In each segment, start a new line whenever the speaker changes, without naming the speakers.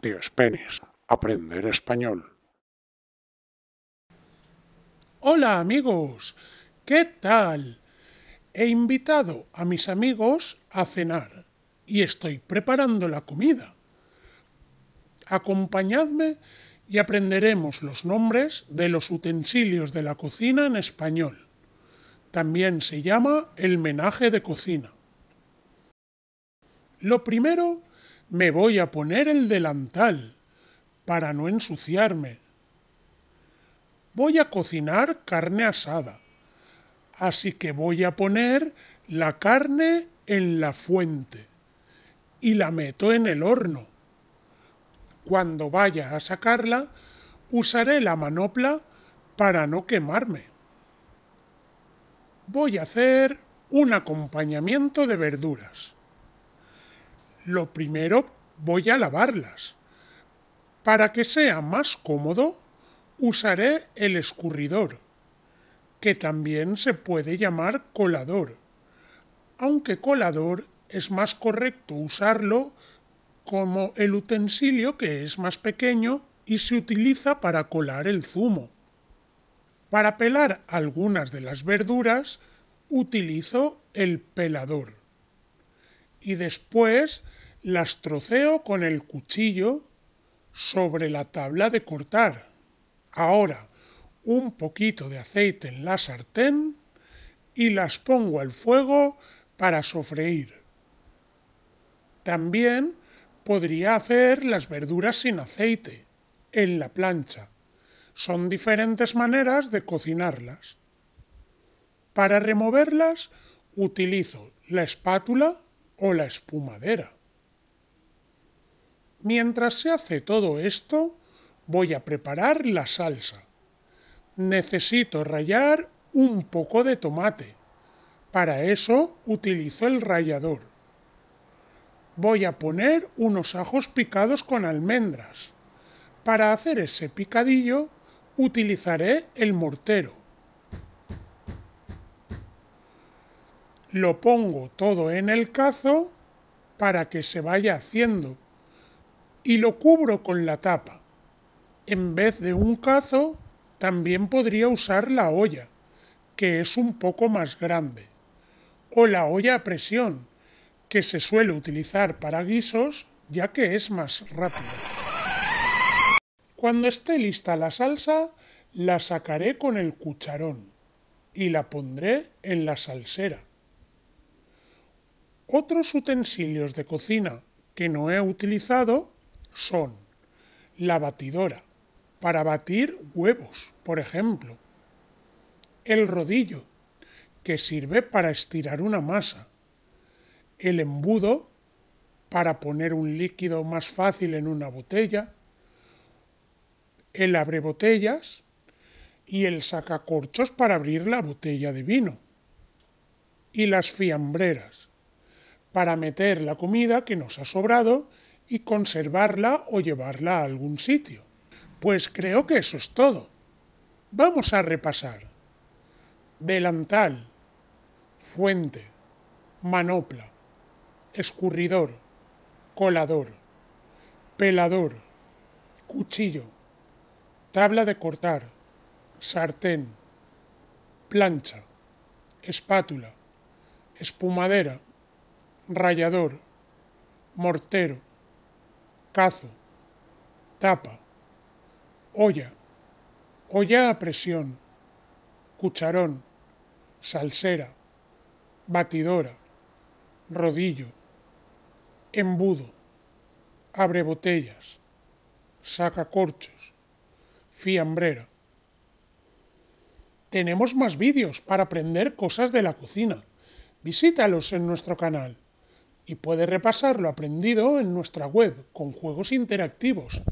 Tío Espenes, aprender español. Hola amigos, ¿qué tal? He invitado a mis amigos a cenar y estoy preparando la comida. Acompañadme y aprenderemos los nombres de los utensilios de la cocina en español. También se llama el menaje de cocina. Lo primero, me voy a poner el delantal para no ensuciarme. Voy a cocinar carne asada, así que voy a poner la carne en la fuente y la meto en el horno. Cuando vaya a sacarla, usaré la manopla para no quemarme voy a hacer un acompañamiento de verduras. Lo primero voy a lavarlas. Para que sea más cómodo, usaré el escurridor, que también se puede llamar colador, aunque colador es más correcto usarlo como el utensilio que es más pequeño y se utiliza para colar el zumo. Para pelar algunas de las verduras utilizo el pelador y después las troceo con el cuchillo sobre la tabla de cortar. Ahora un poquito de aceite en la sartén y las pongo al fuego para sofreír. También podría hacer las verduras sin aceite, en la plancha son diferentes maneras de cocinarlas. Para removerlas utilizo la espátula o la espumadera. Mientras se hace todo esto, voy a preparar la salsa. Necesito rallar un poco de tomate. Para eso utilizo el rallador. Voy a poner unos ajos picados con almendras. Para hacer ese picadillo utilizaré el mortero. Lo pongo todo en el cazo para que se vaya haciendo y lo cubro con la tapa. En vez de un cazo, también podría usar la olla, que es un poco más grande, o la olla a presión, que se suele utilizar para guisos ya que es más rápida. Cuando esté lista la salsa, la sacaré con el cucharón y la pondré en la salsera. Otros utensilios de cocina que no he utilizado son la batidora, para batir huevos, por ejemplo, el rodillo, que sirve para estirar una masa, el embudo, para poner un líquido más fácil en una botella, el botellas y el sacacorchos para abrir la botella de vino. Y las fiambreras, para meter la comida que nos ha sobrado y conservarla o llevarla a algún sitio. Pues creo que eso es todo. Vamos a repasar. Delantal, fuente, manopla, escurridor, colador, pelador, cuchillo, tabla de cortar, sartén, plancha, espátula, espumadera, rallador, mortero, cazo, tapa, olla, olla a presión, cucharón, salsera, batidora, rodillo, embudo, abre botellas, saca corchos, fiambrera. Tenemos más vídeos para aprender cosas de la cocina. Visítalos en nuestro canal y puedes repasar lo aprendido en nuestra web con juegos interactivos.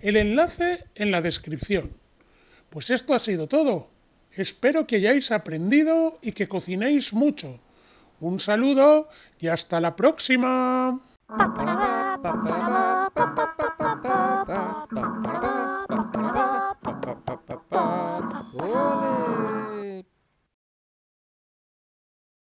El enlace en la descripción. Pues esto ha sido todo. Espero que hayáis aprendido y que cocinéis mucho. Un saludo y hasta la próxima.